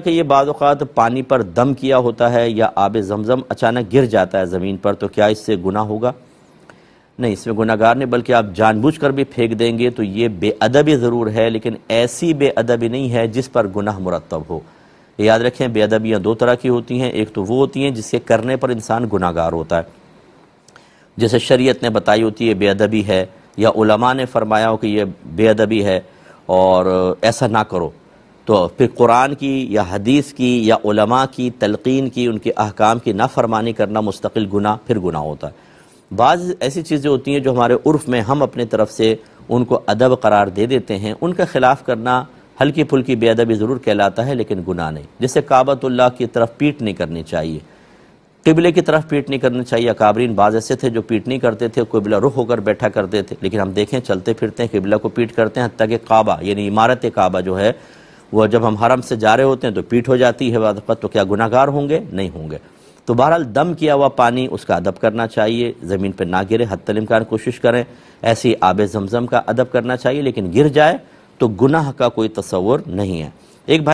कि ये बाज़ात पानी पर दम किया होता है या आब जमज़म अचानक गिर जाता है ज़मीन पर तो क्या इससे गुना होगा नहीं इसमें गुनागार नहीं बल्कि आप जानबूझकर भी फेंक देंगे तो ये बेअदबी ज़रूर है लेकिन ऐसी बेअदबी नहीं है जिस पर गुनाह मुरतब हो याद रखें बेअदबियाँ दो तरह की होती हैं एक तो वो होती हैं जिसके करने पर इंसान गुनागार होता है जैसे शरीयत ने बताई होती है बेअदबी है या उलमा ने फरमाया हो कि यह बेअदबी है और ऐसा ना करो तो फिर कुरान की या हदीस की या उलमा की तलकिन की उनके अहकाम की नाफरमानी करना मुस्तकिल गुना फिर गुना होता है बाज़ ऐसी चीज़ें होती हैं जो हमारे उर्फ में हम अपने तरफ से उनको अदब करार दे देते हैं उनका ख़िलाफ़ करना हल्की फुल्की बेअदबी ज़रूर कहलाता है लेकिन गुना नहीं जैसे काबतुल्ला की तरफ पीट नहीं करनी चाहिए किबले की तरफ पीट नहीं करनी चाहिए काबरीन बाज ऐसे थे जो पीट नहीं करते थे किबला रुख होकर बैठा करते थे लेकिन हम देखें चलते फिरते हैं किबला को पीट करते हैं हती कि काबा यानी इमारत काबा जो है वह जब हम हरम से जा रहे होते हैं तो पीठ हो जाती है वादफत तो क्या गुनागार होंगे नहीं होंगे तो बहरहाल दम किया हुआ पानी उसका अदब करना चाहिए ज़मीन पर ना गिरे हद तलमकान कोशिश करें ऐसी आब जमज़म का अदब करना चाहिए लेकिन गिर जाए तो गुनाह का कोई तस्वर नहीं है एक भाई